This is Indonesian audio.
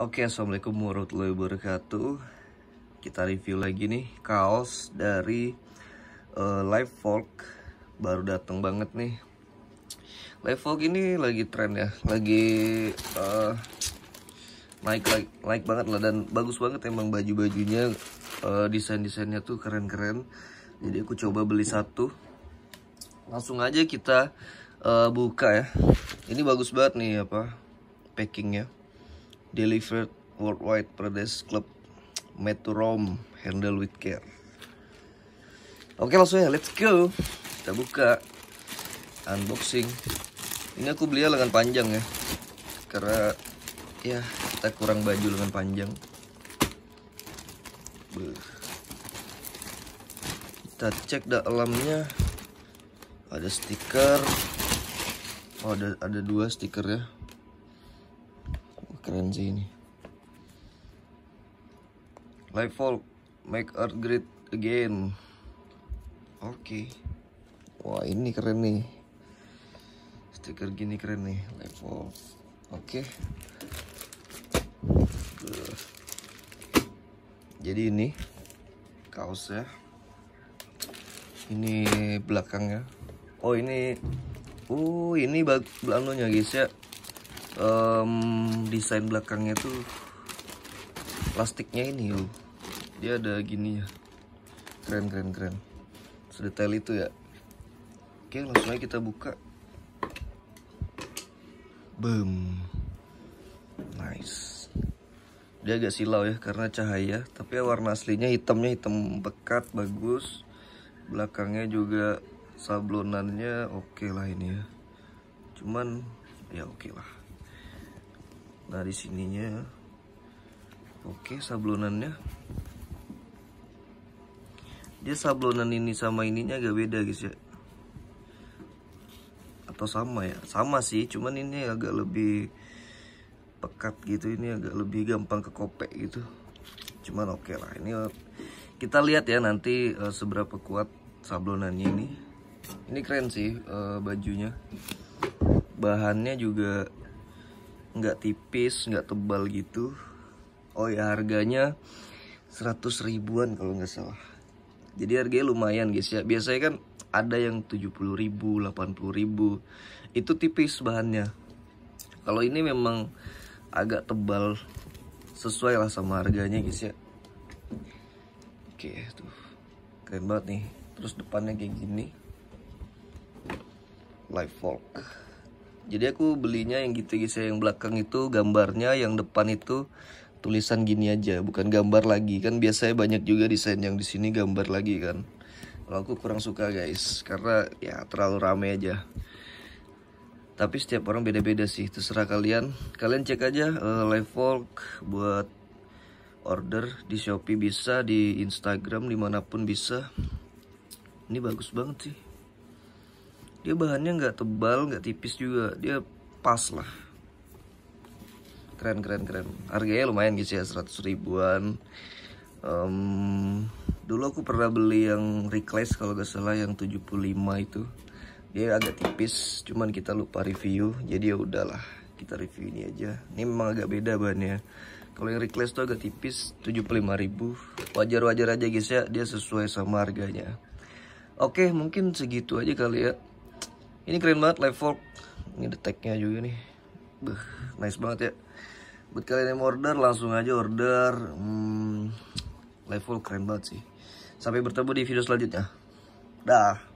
Oke, assalamualaikum warahmatullahi wabarakatuh. Kita review lagi nih kaos dari uh, eh, Live Folk baru datang banget nih. Live Folk ini lagi tren ya, lagi uh, naik naik like banget lah dan bagus banget emang baju bajunya uh, eh, desain desainnya tuh keren keren. Jadi aku coba beli satu. Langsung aja kita uh, buka ya. Ini bagus banget nih apa packingnya delivered worldwide predest Club made Rome handle with care oke langsung ya let's go kita buka unboxing ini aku beli lengan panjang ya karena ya kita kurang baju lengan panjang Beuh. kita cek dalamnya ada stiker oh, ada ada dua stiker ya keren sih ini Level folk make earth great again oke okay. wah ini keren nih stiker gini keren nih Level. folk oke okay. jadi ini kaos ya. ini belakangnya oh ini uh ini bag guys ya um, desain belakangnya tuh plastiknya ini loh dia ada gini ya keren keren keren sedetail itu ya oke langsung aja kita buka boom nice dia agak silau ya karena cahaya tapi warna aslinya hitamnya hitam pekat bagus belakangnya juga sablonannya oke okay lah ini ya cuman ya oke okay lah dari sininya oke sablonannya dia sablonan ini sama ininya agak beda guys ya atau sama ya sama sih cuman ini agak lebih pekat gitu ini agak lebih gampang kekopek kopek gitu cuman oke okay lah ini eh, kita lihat ya nanti uh, seberapa kuat sablonannya ini ini keren sih uh, bajunya bahannya juga nggak tipis nggak tebal gitu oh ya harganya 100 ribuan kalau nggak salah jadi harganya lumayan guys ya biasanya kan ada yang 70 ribu 80 ribu itu tipis bahannya kalau ini memang agak tebal sesuai lah sama harganya guys ya oke tuh keren banget nih terus depannya kayak gini Life fork jadi aku belinya yang gitu gitu yang belakang itu gambarnya yang depan itu tulisan gini aja bukan gambar lagi kan biasanya banyak juga desain yang di sini gambar lagi kan kalau aku kurang suka guys karena ya terlalu rame aja tapi setiap orang beda-beda sih terserah kalian kalian cek aja uh, eh, live folk buat order di Shopee bisa di Instagram dimanapun bisa ini bagus banget sih dia bahannya nggak tebal nggak tipis juga dia pas lah keren keren keren harganya lumayan guys ya 100 ribuan um, dulu aku pernah beli yang reclass kalau gak salah yang 75 itu dia agak tipis cuman kita lupa review jadi ya udahlah kita review ini aja ini memang agak beda bahannya kalau yang reclass tuh agak tipis 75.000 wajar-wajar aja guys ya dia sesuai sama harganya oke mungkin segitu aja kali ya ini keren banget live ini deteknya juga nih Beuh, nice banget ya buat kalian yang order langsung aja order hmm, live fork keren banget sih sampai bertemu di video selanjutnya dah